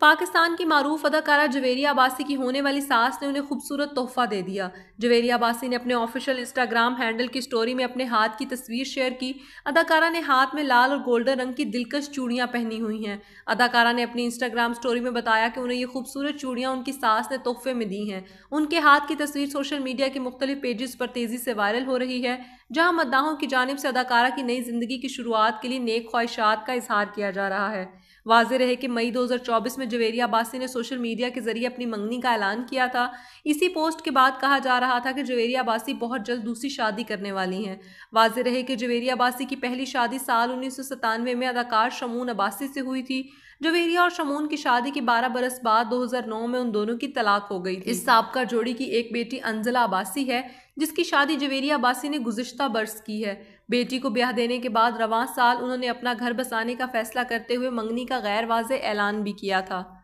पाकिस्तान की मरूफ अदाकारा जवेरी अबासी की होने वाली सास ने उन्हें खूबसूरत तोहफा दे दिया जवेरी अबासी ने अपने ऑफिशियल इंस्टाग्राम हैंडल की स्टोरी में अपने हाथ की तस्वीर शेयर की अदाकारा ने हाथ में लाल और गोल्डन रंग की दिलकश चूड़ियाँ पहनी हुई हैं अदाकारा ने अपनी इंस्टाग्राम स्टोरी में बताया कि उन्हें ये खूबसूरत चूड़ियाँ उनकी सास ने तोहफे में दी हैं उनके हाथ की तस्वीर सोशल मीडिया के मुख्तलिफ पेजेस पर तेज़ी से वायरल हो रही है जहाँ मद्दाहों की जानब से अदाकारा की नई ज़िंदगी की शुरुआत के लिए नेक ख्वाहिशात का इजहार किया जा रहा है वाज रहे कि मई 2024 में जवेरिया अब्बासी ने सोशल मीडिया के जरिए अपनी मंगनी का ऐलान किया था इसी पोस्ट के बाद कहा जा रहा था कि जवेरिया अब्बासी बहुत जल्द दूसरी शादी करने वाली हैं वाज रहे कि जवेरिया अब्बासी की पहली शादी साल उन्नीस में अदाकार शमून अब्बासी से हुई थी जवेरिया और शमून की शादी के 12 बरस बाद 2009 में उन दोनों की तलाक हो गई थी इस सबका जोड़ी की एक बेटी अंजला अब्बासी है जिसकी शादी जवेरिया अब्बासी ने गुजशत बरस की है बेटी को ब्याह देने के बाद रवां साल उन्होंने अपना घर बसाने का फैसला करते हुए मंगनी का गैर वाज ऐलान भी किया था